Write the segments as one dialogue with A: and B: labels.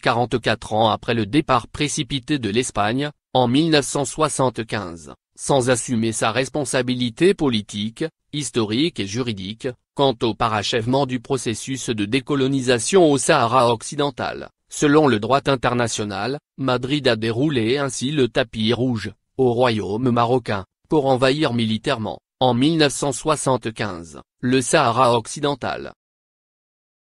A: 44 ans après le départ précipité de l'Espagne, en 1975, sans assumer sa responsabilité politique, historique et juridique, quant au parachèvement du processus de décolonisation au Sahara occidental. Selon le droit international, Madrid a déroulé ainsi le tapis rouge, au royaume marocain, pour envahir militairement, en 1975, le Sahara occidental.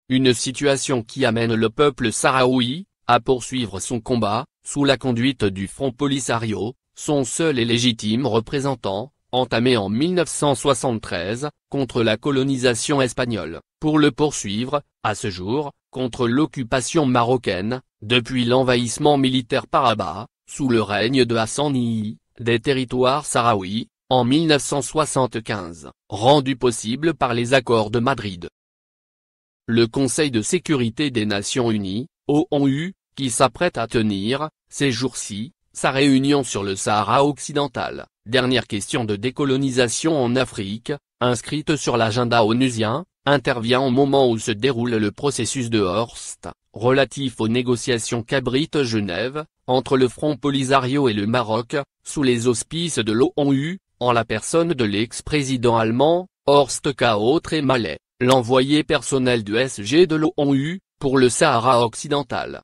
A: Une situation qui amène le peuple sahraoui, à poursuivre son combat, sous la conduite du Front Polisario, son seul et légitime représentant, entamé en 1973, contre la colonisation espagnole, pour le poursuivre, à ce jour, contre l'occupation marocaine, depuis l'envahissement militaire par sous le règne de Hassan II, des territoires sahraouis, en 1975, rendu possible par les accords de Madrid. Le Conseil de sécurité des Nations Unies, ONU, qui s'apprête à tenir, ces jours-ci, sa réunion sur le Sahara occidental, dernière question de décolonisation en Afrique, inscrite sur l'agenda onusien, intervient au moment où se déroule le processus de Horst, relatif aux négociations qu'abrite genève entre le Front Polisario et le Maroc, sous les auspices de l'ONU, en la personne de l'ex-président allemand, Horst K.O. et l'envoyé personnel du SG de l'ONU, pour le Sahara occidental.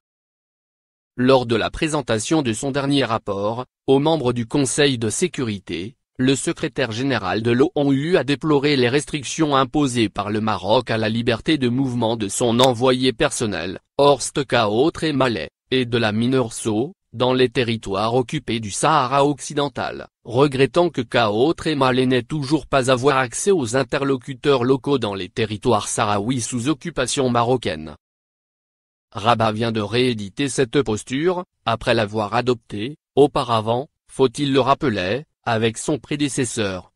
A: Lors de la présentation de son dernier rapport, aux membres du Conseil de sécurité, le secrétaire général de l'ONU a déploré les restrictions imposées par le Maroc à la liberté de mouvement de son envoyé personnel, Horst Kao e Malais, et de la Mineur So, dans les territoires occupés du Sahara occidental, regrettant que K.O. E Malais n'ait toujours pas avoir accès aux interlocuteurs locaux dans les territoires sahraouis sous occupation marocaine. Rabat vient de rééditer cette posture, après l'avoir adoptée, auparavant, faut-il le rappeler, avec son prédécesseur,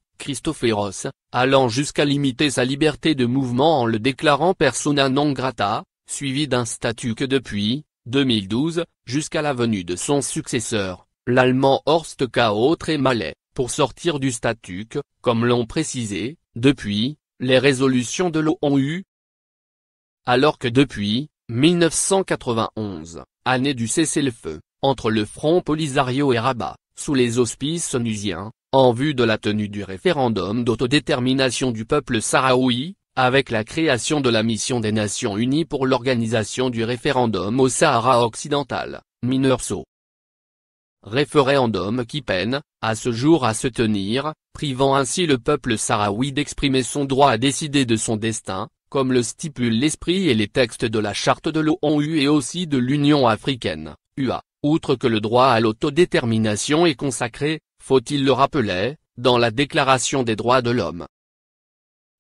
A: Ross, allant jusqu'à limiter sa liberté de mouvement en le déclarant persona non grata, suivi d'un statut que depuis, 2012, jusqu'à la venue de son successeur, l'allemand Horst K.O. et e e, pour sortir du statut que, comme l'ont précisé, depuis, les résolutions de l'eau ont eu. Alors que depuis, 1991, année du cessez-le-feu, entre le Front Polisario et Rabat, sous les auspices onusiens, en vue de la tenue du référendum d'autodétermination du peuple sahraoui, avec la création de la Mission des Nations Unies pour l'organisation du référendum au Sahara occidental, Mineurso. Référendum qui peine, à ce jour à se tenir, privant ainsi le peuple sahraoui d'exprimer son droit à décider de son destin, comme le stipule l'esprit et les textes de la Charte de l'ONU et aussi de l'Union africaine, UA. Outre que le droit à l'autodétermination est consacré, faut-il le rappeler, dans la Déclaration des droits de l'homme.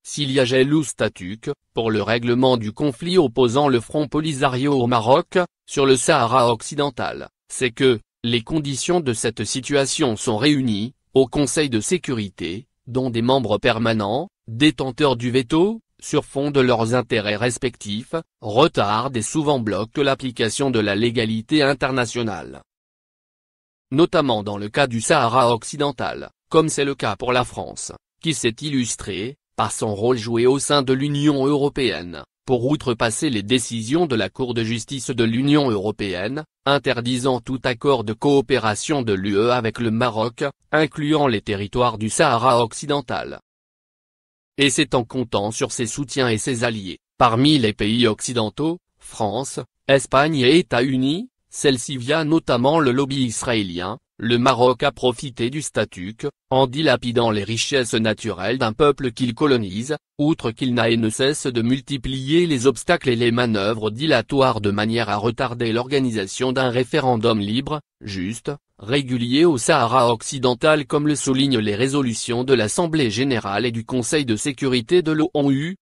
A: S'il y a ou statuque, pour le règlement du conflit opposant le Front Polisario au Maroc, sur le Sahara occidental, c'est que, les conditions de cette situation sont réunies, au Conseil de sécurité, dont des membres permanents, détenteurs du veto, sur fond de leurs intérêts respectifs, retardent et souvent bloquent l'application de la légalité internationale. Notamment dans le cas du Sahara occidental, comme c'est le cas pour la France, qui s'est illustrée, par son rôle joué au sein de l'Union européenne, pour outrepasser les décisions de la Cour de justice de l'Union européenne, interdisant tout accord de coopération de l'UE avec le Maroc, incluant les territoires du Sahara occidental et c'est en comptant sur ses soutiens et ses alliés, parmi les pays occidentaux, France, Espagne et États-Unis, celle-ci via notamment le lobby israélien, le Maroc a profité du statut en dilapidant les richesses naturelles d'un peuple qu'il colonise, outre qu'il n'a et ne cesse de multiplier les obstacles et les manœuvres dilatoires de manière à retarder l'organisation d'un référendum libre, juste, régulier au Sahara occidental comme le soulignent les résolutions de l'Assemblée générale et du Conseil de sécurité de l'ONU.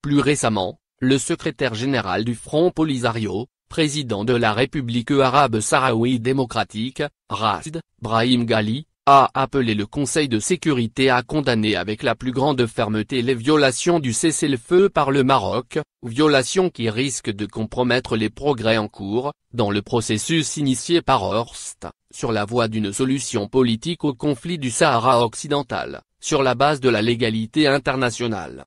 A: Plus récemment, le secrétaire général du Front Polisario, président de la République arabe sahraoui démocratique, RASD, Brahim Ghali, a appelé le Conseil de sécurité à condamner avec la plus grande fermeté les violations du cessez-le-feu par le Maroc, violations qui risquent de compromettre les progrès en cours, dans le processus initié par Horst, sur la voie d'une solution politique au conflit du Sahara occidental, sur la base de la légalité internationale.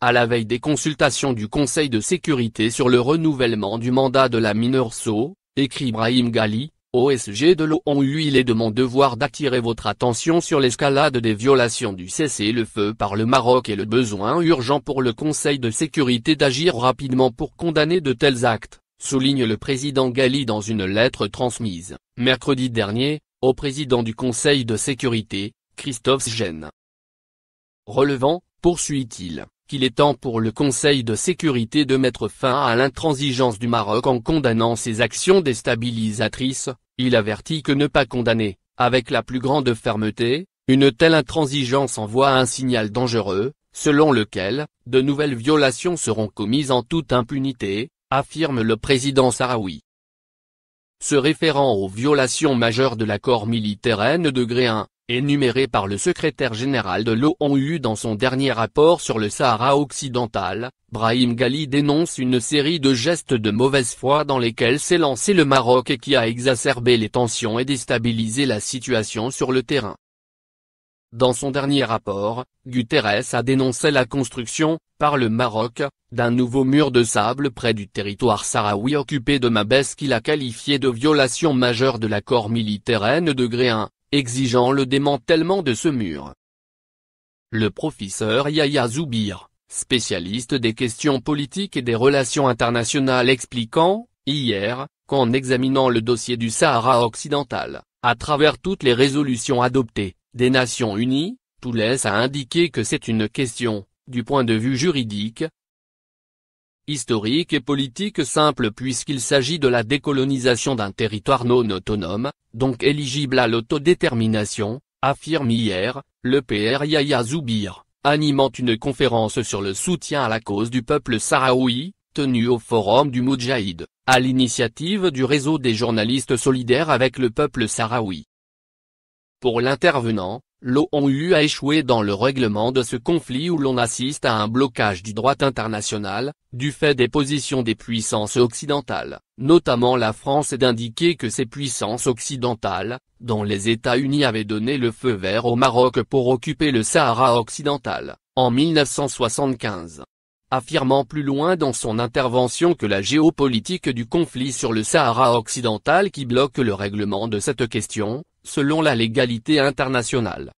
A: À la veille des consultations du Conseil de sécurité sur le renouvellement du mandat de la Minurso, écrit Brahim Ghali, OSG de l'ONU il est de mon devoir d'attirer votre attention sur l'escalade des violations du cessez-le-feu par le Maroc et le besoin urgent pour le Conseil de sécurité d'agir rapidement pour condamner de tels actes, souligne le président Ghali dans une lettre transmise, mercredi dernier, au président du Conseil de sécurité, Christophe Gênes. Relevant, poursuit-il, qu'il est temps pour le Conseil de sécurité de mettre fin à l'intransigeance du Maroc en condamnant ses actions déstabilisatrices, il avertit que ne pas condamner, avec la plus grande fermeté, une telle intransigeance envoie un signal dangereux, selon lequel, de nouvelles violations seront commises en toute impunité, affirme le président Sahraoui. Se référant aux violations majeures de l'accord militaire N degré 1, énuméré par le secrétaire général de l'ONU dans son dernier rapport sur le Sahara occidental, Brahim Ghali dénonce une série de gestes de mauvaise foi dans lesquels s'est lancé le Maroc et qui a exacerbé les tensions et déstabilisé la situation sur le terrain. Dans son dernier rapport, Guterres a dénoncé la construction, par le Maroc, d'un nouveau mur de sable près du territoire sahraoui occupé de Mabès qu'il a qualifié de violation majeure de l'accord militaire N degré 1 exigeant le démantèlement de ce mur. Le professeur Yahya Zoubir, spécialiste des questions politiques et des relations internationales expliquant, hier, qu'en examinant le dossier du Sahara occidental, à travers toutes les résolutions adoptées, des Nations Unies, tout laisse à indiquer que c'est une question, du point de vue juridique, historique et politique simple puisqu'il s'agit de la décolonisation d'un territoire non autonome, donc éligible à l'autodétermination, affirme hier, le PR Yahya Zoubir, animant une conférence sur le soutien à la cause du peuple sahraoui, tenue au Forum du Moudjahid, à l'initiative du réseau des journalistes solidaires avec le peuple sahraoui. Pour l'intervenant, l'ONU a échoué dans le règlement de ce conflit où l'on assiste à un blocage du droit international, du fait des positions des puissances occidentales, notamment la France et d'indiquer que ces puissances occidentales, dont les États-Unis avaient donné le feu vert au Maroc pour occuper le Sahara occidental, en 1975 affirmant plus loin dans son intervention que la géopolitique du conflit sur le Sahara occidental qui bloque le règlement de cette question, selon la légalité internationale.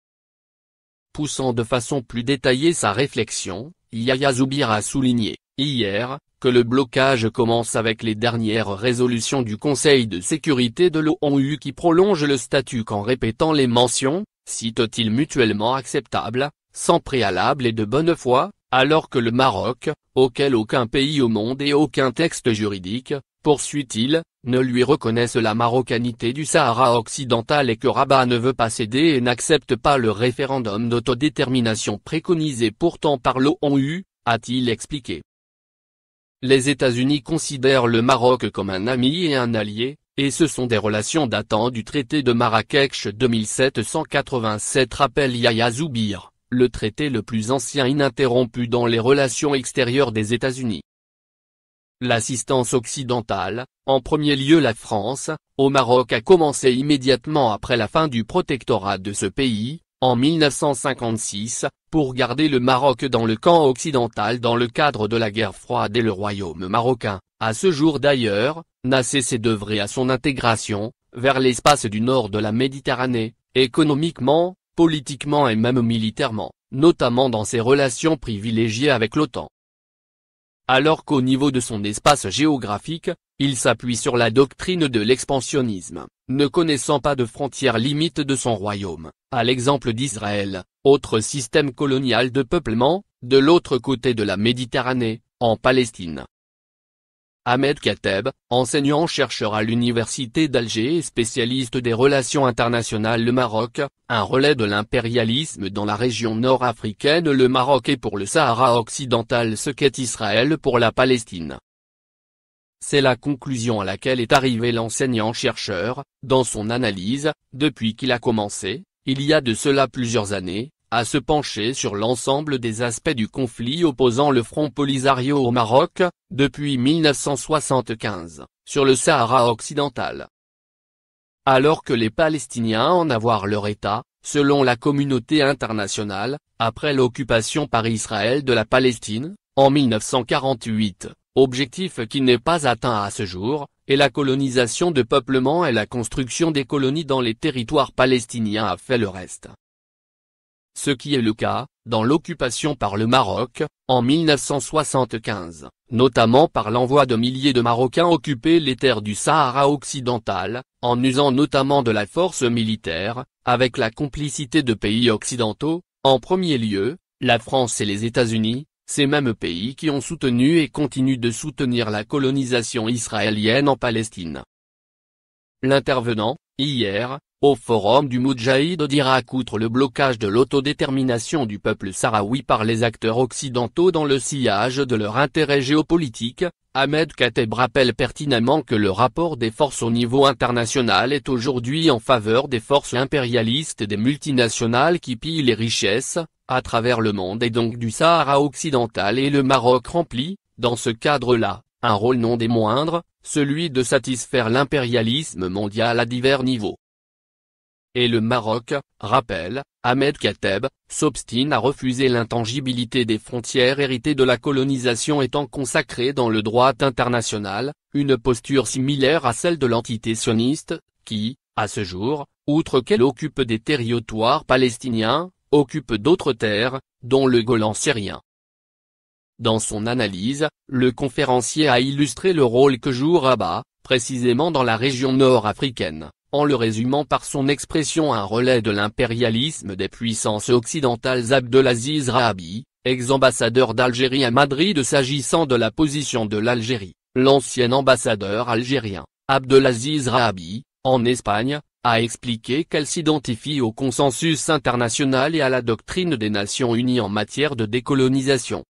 A: Poussant de façon plus détaillée sa réflexion, Yaya Zoubir a souligné, hier, que le blocage commence avec les dernières résolutions du Conseil de sécurité de l'ONU qui prolonge le statut qu'en répétant les mentions, cite-t-il mutuellement acceptables, sans préalable et de bonne foi, alors que le Maroc, auquel aucun pays au monde et aucun texte juridique, poursuit-il, ne lui reconnaissent la marocanité du Sahara occidental et que Rabat ne veut pas céder et n'accepte pas le référendum d'autodétermination préconisé pourtant par l'ONU, a-t-il expliqué. Les États-Unis considèrent le Maroc comme un ami et un allié, et ce sont des relations datant du traité de Marrakech 2787 rappel Yaya Zoubir, le traité le plus ancien ininterrompu dans les relations extérieures des États-Unis. L'assistance occidentale, en premier lieu la France, au Maroc a commencé immédiatement après la fin du protectorat de ce pays, en 1956, pour garder le Maroc dans le camp occidental dans le cadre de la guerre froide et le royaume marocain, à ce jour d'ailleurs, n'a cessé d'œuvrer à son intégration, vers l'espace du nord de la Méditerranée, économiquement, politiquement et même militairement, notamment dans ses relations privilégiées avec l'OTAN alors qu'au niveau de son espace géographique, il s'appuie sur la doctrine de l'expansionnisme, ne connaissant pas de frontières limites de son royaume, à l'exemple d'Israël, autre système colonial de peuplement, de l'autre côté de la Méditerranée, en Palestine. Ahmed Kateb, enseignant-chercheur à l'université d'Alger et spécialiste des relations internationales Le Maroc, un relais de l'impérialisme dans la région nord-africaine Le Maroc et pour le Sahara occidental ce qu'est Israël pour la Palestine. C'est la conclusion à laquelle est arrivé l'enseignant-chercheur, dans son analyse, depuis qu'il a commencé, il y a de cela plusieurs années, à se pencher sur l'ensemble des aspects du conflit opposant le Front Polisario au Maroc, depuis 1975, sur le Sahara occidental. Alors que les Palestiniens en avoir leur État, selon la communauté internationale, après l'occupation par Israël de la Palestine, en 1948, objectif qui n'est pas atteint à ce jour, et la colonisation de peuplement et la construction des colonies dans les territoires palestiniens a fait le reste ce qui est le cas, dans l'occupation par le Maroc, en 1975, notamment par l'envoi de milliers de Marocains occuper les terres du Sahara occidental, en usant notamment de la force militaire, avec la complicité de pays occidentaux, en premier lieu, la France et les États-Unis, ces mêmes pays qui ont soutenu et continuent de soutenir la colonisation israélienne en Palestine. L'intervenant, hier, au forum du Moudjahid d'Irak outre le blocage de l'autodétermination du peuple sahraoui par les acteurs occidentaux dans le sillage de leur intérêt géopolitique, Ahmed Kateb rappelle pertinemment que le rapport des forces au niveau international est aujourd'hui en faveur des forces impérialistes et des multinationales qui pillent les richesses, à travers le monde et donc du Sahara occidental et le Maroc remplit, dans ce cadre-là, un rôle non des moindres, celui de satisfaire l'impérialisme mondial à divers niveaux et le Maroc, rappelle, Ahmed Kateb, s'obstine à refuser l'intangibilité des frontières héritées de la colonisation étant consacrée dans le droit international, une posture similaire à celle de l'entité sioniste, qui, à ce jour, outre qu'elle occupe des territoires palestiniens, occupe d'autres terres, dont le Golan syrien. Dans son analyse, le conférencier a illustré le rôle que joue Rabat, précisément dans la région nord-africaine en le résumant par son expression un relais de l'impérialisme des puissances occidentales Abdelaziz Rahabi, ex-ambassadeur d'Algérie à Madrid s'agissant de la position de l'Algérie, l'ancien ambassadeur algérien, Abdelaziz Rahabi, en Espagne, a expliqué qu'elle s'identifie au consensus international et à la doctrine des Nations Unies en matière de décolonisation.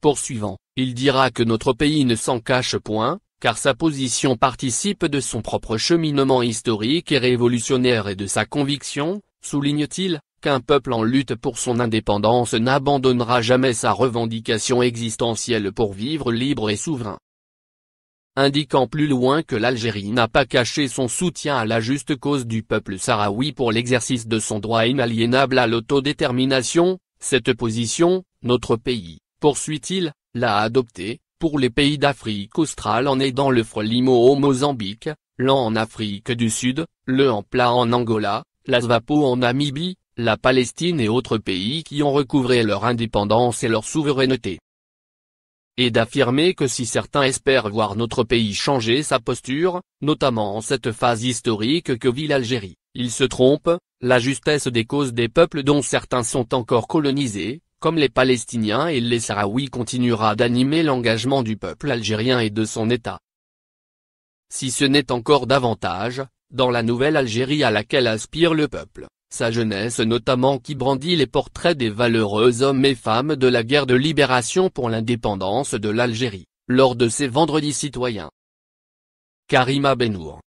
A: Poursuivant, il dira que notre pays ne s'en cache point, car sa position participe de son propre cheminement historique et révolutionnaire et de sa conviction, souligne-t-il, qu'un peuple en lutte pour son indépendance n'abandonnera jamais sa revendication existentielle pour vivre libre et souverain. Indiquant plus loin que l'Algérie n'a pas caché son soutien à la juste cause du peuple sahraoui pour l'exercice de son droit inaliénable à l'autodétermination, cette position, notre pays, poursuit-il, l'a adoptée, pour les pays d'Afrique australe en aidant le Frelimo au Mozambique, l'An en Afrique du Sud, le plat en Angola, la Svapo en Namibie, la Palestine et autres pays qui ont recouvré leur indépendance et leur souveraineté. Et d'affirmer que si certains espèrent voir notre pays changer sa posture, notamment en cette phase historique que vit l'Algérie, ils se trompent, la justesse des causes des peuples dont certains sont encore colonisés, comme les Palestiniens et les Sahraouis continuera d'animer l'engagement du peuple algérien et de son État. Si ce n'est encore davantage, dans la nouvelle Algérie à laquelle aspire le peuple, sa jeunesse notamment qui brandit les portraits des valeureux hommes et femmes de la guerre de libération pour l'indépendance de l'Algérie, lors de ses vendredis citoyens. Karima Benour.